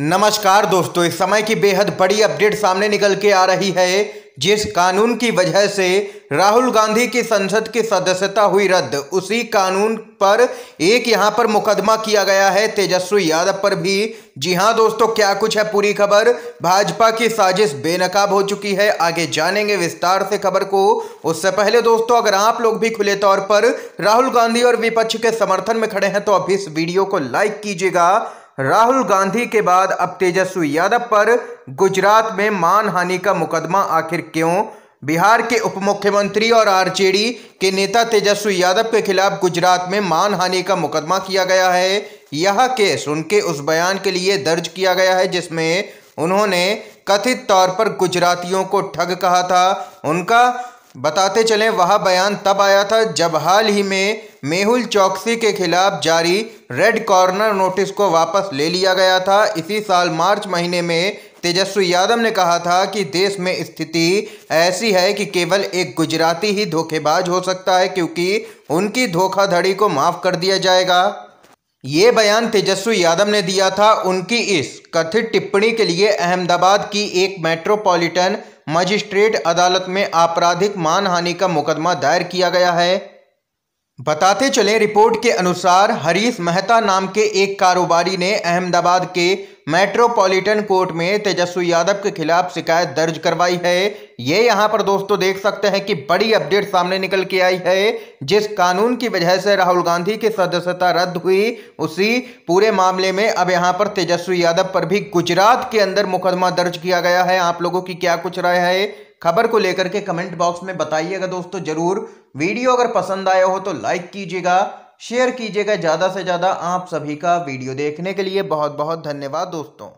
नमस्कार दोस्तों इस समय की बेहद बड़ी अपडेट सामने निकल के आ रही है जिस कानून की वजह से राहुल गांधी की संसद की सदस्यता हुई रद्द उसी कानून पर एक यहां पर मुकदमा किया गया है तेजस्वी यादव पर भी जी हां दोस्तों क्या कुछ है पूरी खबर भाजपा की साजिश बेनकाब हो चुकी है आगे जानेंगे विस्तार से खबर को उससे पहले दोस्तों अगर आप लोग भी खुले तौर पर राहुल गांधी और विपक्ष के समर्थन में खड़े हैं तो अभी इस वीडियो को लाइक कीजिएगा राहुल गांधी के बाद अब तेजस्वी यादव पर गुजरात में मानहानि का मुकदमा आखिर क्यों बिहार के उप मुख्यमंत्री और आरजेडी के नेता तेजस्वी यादव के खिलाफ गुजरात में मानहानि का मुकदमा किया गया है यह केस उनके उस बयान के लिए दर्ज किया गया है जिसमें उन्होंने कथित तौर पर गुजरातियों को ठग कहा था उनका बताते चलें वह बयान तब आया था जब हाल ही में मेहुल चौकसी के खिलाफ जारी रेड कॉर्नर नोटिस को वापस ले लिया गया था इसी साल मार्च महीने में तेजस्वी यादव ने कहा था कि देश में स्थिति ऐसी है कि केवल एक गुजराती ही धोखेबाज हो सकता है क्योंकि उनकी धोखाधड़ी को माफ़ कर दिया जाएगा ये बयान तेजस्वी यादव ने दिया था उनकी इस कथित टिप्पणी के लिए अहमदाबाद की एक मेट्रोपॉलिटन मजिस्ट्रेट अदालत में आपराधिक मानहानि का मुकदमा दायर किया गया है बताते चले रिपोर्ट के अनुसार हरीश मेहता नाम के एक कारोबारी ने अहमदाबाद के मेट्रोपॉलिटन कोर्ट में तेजस्वी यादव के खिलाफ शिकायत दर्ज करवाई है ये यहाँ पर दोस्तों देख सकते हैं कि बड़ी अपडेट सामने निकल के आई है जिस कानून की वजह से राहुल गांधी की सदस्यता रद्द हुई उसी पूरे मामले में अब यहाँ पर तेजस्वी यादव पर भी गुजरात के अंदर मुकदमा दर्ज किया गया है आप लोगों की क्या कुछ राय है खबर को लेकर के कमेंट बॉक्स में बताइएगा दोस्तों ज़रूर वीडियो अगर पसंद आया हो तो लाइक कीजिएगा शेयर कीजिएगा ज़्यादा से ज़्यादा आप सभी का वीडियो देखने के लिए बहुत बहुत धन्यवाद दोस्तों